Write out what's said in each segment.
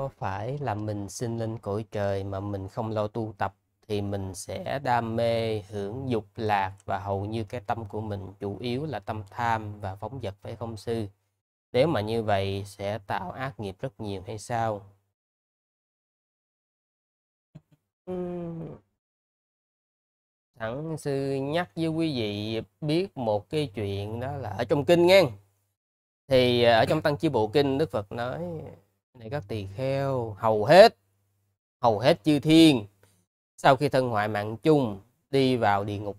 có phải là mình sinh lên cõi trời mà mình không lo tu tập thì mình sẽ đam mê hưởng dục lạc và hầu như cái tâm của mình chủ yếu là tâm tham và phóng vật phải không sư nếu mà như vậy sẽ tạo ác nghiệp rất nhiều hay sao sẵn sư nhắc với quý vị biết một cái chuyện đó là ở trong kinh nghe thì ờ, ở trong tăng chi bộ kinh đức phật nói này các tỳ kheo hầu hết hầu hết chư thiên sau khi thân hoại mạng chung đi vào địa ngục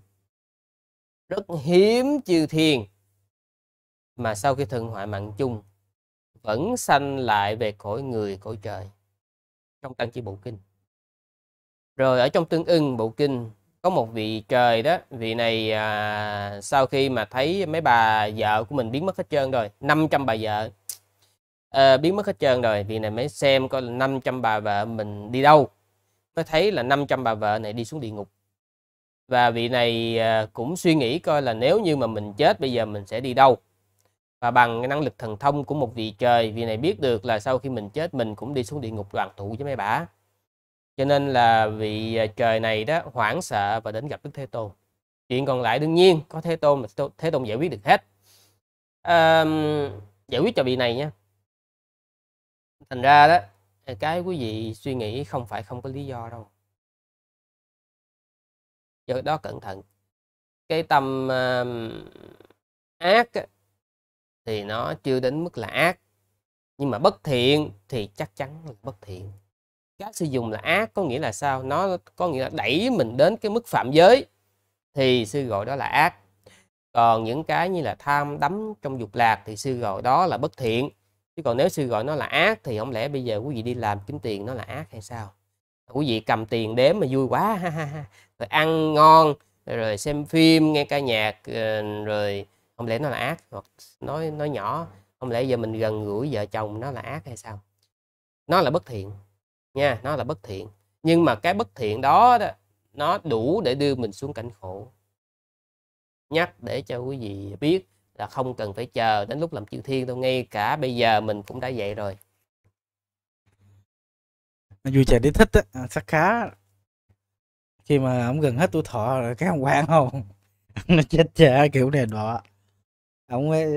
rất hiếm chư thiên mà sau khi thân hoại mạng chung vẫn sanh lại về cõi người cõi trời trong tăng chi bộ kinh rồi ở trong tương ưng bộ kinh có một vị trời đó vị này à, sau khi mà thấy mấy bà vợ của mình biến mất hết trơn rồi 500 bà vợ à, biến mất hết trơn rồi vì này mới xem coi là 500 bà vợ mình đi đâu mới thấy là 500 bà vợ này đi xuống địa ngục và vị này à, cũng suy nghĩ coi là nếu như mà mình chết bây giờ mình sẽ đi đâu và bằng cái năng lực thần thông của một vị trời vị này biết được là sau khi mình chết mình cũng đi xuống địa ngục đoàn tụ với mấy bà cho nên là vị ờ, trời này đó hoảng sợ và đến gặp đức thế tôn chuyện còn lại đương nhiên có thế tôn là thế tôn giải quyết được hết à, giải quyết cho vị này nhé thành ra đó cái quý vị suy nghĩ không phải không có lý do đâu do đó cẩn thận cái tâm uh, ác á, thì nó chưa đến mức là ác nhưng mà bất thiện thì chắc chắn là bất thiện các sử dụng là ác có nghĩa là sao nó có nghĩa là đẩy mình đến cái mức phạm giới thì sư gọi đó là ác còn những cái như là tham đắm trong dục lạc thì sư gọi đó là bất thiện chứ còn nếu sư gọi nó là ác thì không lẽ bây giờ quý vị đi làm kiếm tiền nó là ác hay sao quý vị cầm tiền đếm mà vui quá ha ha ha rồi ăn ngon rồi xem phim nghe ca nhạc ờ, rồi không lẽ nó là ác hoặc nói nói nhỏ không lẽ giờ mình gần gũi vợ chồng nó là ác hay sao nó là bất thiện nha nó là bất thiện nhưng mà cái bất thiện đó, đó nó đủ để đưa mình xuống cảnh khổ nhắc để cho quý vị biết là không cần phải chờ đến lúc làm chữ thiên đâu ngay cả bây giờ mình cũng đã vậy rồi vui trẻ đi thích á à, sắc khá khi mà ông gần hết tuổi thọ rồi cái ông quan không nó chết trẻ kiểu này đó ông ấy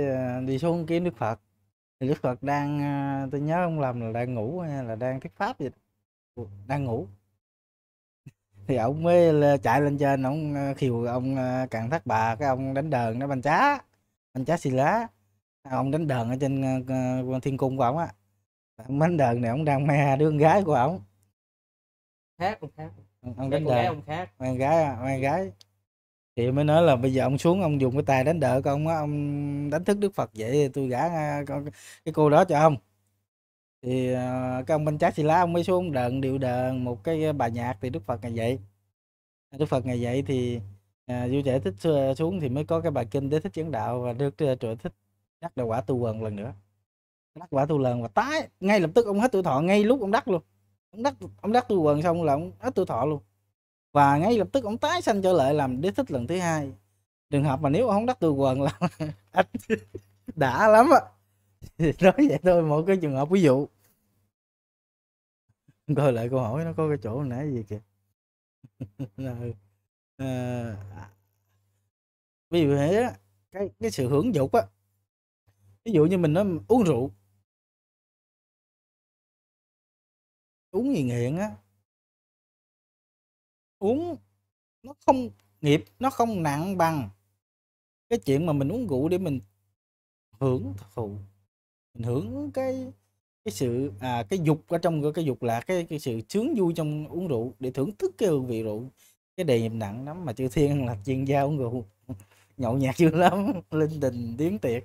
đi xuống kiếm đức phật đức phật đang à, tôi nhớ ông làm là đang ngủ hay là đang thuyết pháp gì ừ, đang ngủ thì ông mới chạy lên trên à, ông khiều ông càng thắt bà cái ông đánh đờn nó banh chá anh trái xì lá ông đánh đờn ở trên uh, thiên cung của ổng á ông đánh đờn này ông đang me đứa con gái của ổng khác ông khác ông đánh đờn ông khác con gái con gái thì mới nói là bây giờ ông xuống ông dùng cái tay đánh đỡ con á ông đánh thức đức phật vậy tôi gả ờ, con cái cô đó cho ông thì uh, cái ông bên trái xì lá ông mới xuống đờn điệu đờn một cái bà nhạc thì đức phật ngày vậy đức phật ngày vậy thì à, vui vẻ thích xu- ờ, xuống thì mới có cái bài kinh để thích chứng đạo và được uh, thích đắc đạo quả tu quần lần nữa đắc quả tu lần và tái ngay lập tức ông hết tuổi thọ ngay lúc ông đắc luôn ông đắc ông đắc tu quần xong là ông hết tuổi thọ luôn và ngay lập tức ông tái sanh trở lại làm đế thích lần thứ hai trường hợp mà nếu ông không đắc tu quần là anh đã lắm á nói vậy thôi một cái trường hợp ví dụ coi lại câu hỏi nó có cái chỗ nãy gì kìa ừ. Ờ, vì vậy á, cái cái sự hưởng dục á, ví dụ như mình nó uống rượu uống gì nghiện á. Uống nó không nghiệp, nó không nặng bằng cái chuyện mà mình uống rượu để mình hưởng thụ, mình hưởng cái cái sự, à, cái dục ở trong cái dục là cái cái sự sướng vui trong uống rượu để thưởng thức cái hương vị rượu cái đề nặng lắm mà chư thiên là chuyên gia uống rượu nhậu nhạt chưa lắm linh đình tiếng tiệc